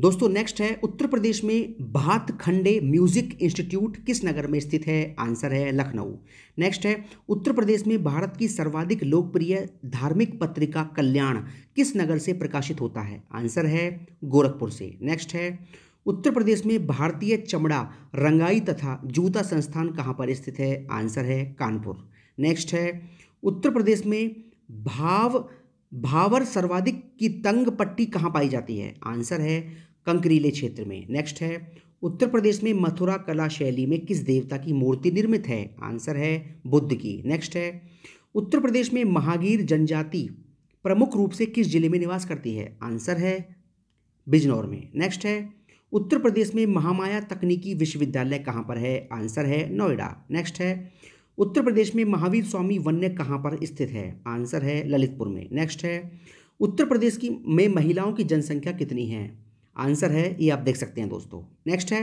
दोस्तों नेक्स्ट है उत्तर प्रदेश में भात खंडे म्यूजिक इंस्टीट्यूट किस नगर में स्थित है आंसर है लखनऊ नेक्स्ट है उत्तर प्रदेश में भारत की सर्वाधिक लोकप्रिय धार्मिक पत्रिका कल्याण किस नगर से प्रकाशित होता है आंसर है गोरखपुर से नेक्स्ट है उत्तर प्रदेश में भारतीय चमड़ा रंगाई तथा जूता संस्थान कहाँ पर स्थित है आंसर है कानपुर नेक्स्ट है उत्तर प्रदेश में भाव भावर सर्वाधिक की तंग पट्टी कहाँ पाई जाती है आंसर है कंकरीले क्षेत्र में नेक्स्ट है उत्तर प्रदेश में मथुरा कला शैली में किस देवता की मूर्ति निर्मित है आंसर है बुद्ध की नेक्स्ट है उत्तर प्रदेश में महागीर जनजाति प्रमुख रूप से किस जिले में निवास करती है आंसर है बिजनौर में नेक्स्ट है उत्तर प्रदेश में महामाया तकनीकी विश्वविद्यालय कहाँ पर है आंसर है नोएडा नेक्स्ट है उत्तर प्रदेश में महावीर स्वामी वन्य कहाँ पर स्थित है आंसर है ललितपुर में नेक्स्ट है उत्तर प्रदेश की में महिलाओं की जनसंख्या कितनी है आंसर है ये आप देख सकते हैं दोस्तों नेक्स्ट है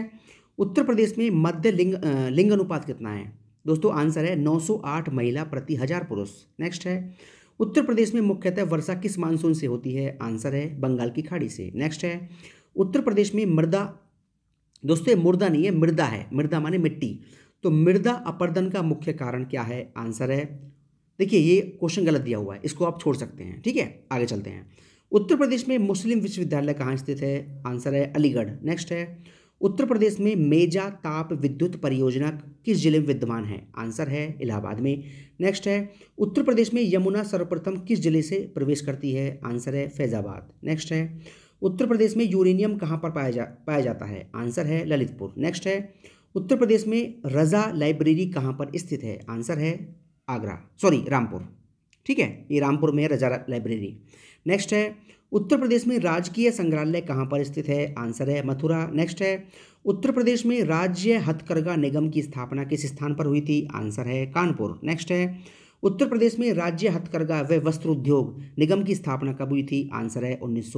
उत्तर प्रदेश में मध्य लिंग लिंग अनुपात कितना है दोस्तों आंसर है 908 महिला प्रति हजार पुरुष नेक्स्ट है उत्तर प्रदेश में मुख्यतः वर्षा किस मानसून से होती है आंसर है बंगाल की खाड़ी से नेक्स्ट है उत्तर प्रदेश में मृदा दोस्तों मुर्दा नहीं है मृदा है मृदा माने मिट्टी तो मृदा अपर्दन का मुख्य कारण क्या है आंसर है देखिए ये क्वेश्चन गलत दिया हुआ है इसको आप छोड़ सकते हैं ठीक है आगे चलते हैं उत्तर प्रदेश में मुस्लिम विश्वविद्यालय कहाँ स्थित है आंसर है अलीगढ़ नेक्स्ट है उत्तर प्रदेश में मेजा ताप विद्युत परियोजना किस जिले में विद्यमान है आंसर है इलाहाबाद में नेक्स्ट है उत्तर प्रदेश में यमुना सर्वप्रथम किस जिले से प्रवेश करती है आंसर है फैज़ाबाद नेक्स्ट है उत्तर प्रदेश में यूरेनियम कहाँ पर पाया जा पाया जाता है आंसर है ललितपुर नेक्स्ट है उत्तर प्रदेश में रज़ा लाइब्रेरी कहाँ पर स्थित है आंसर है आगरा सॉरी रामपुर ठीक है ये रामपुर में रजा लाइब्रेरी नेक्स्ट है उत्तर प्रदेश में राजकीय संग्रहालय कहाँ पर स्थित है आंसर है मथुरा नेक्स्ट है उत्तर प्रदेश में राज्य हथकरघा निगम की स्थापना किस स्थान पर हुई थी आंसर है कानपुर नेक्स्ट है उत्तर प्रदेश में राज्य हथकरघा व वस्त्र उद्योग निगम की स्थापना कब हुई थी आंसर है उन्नीस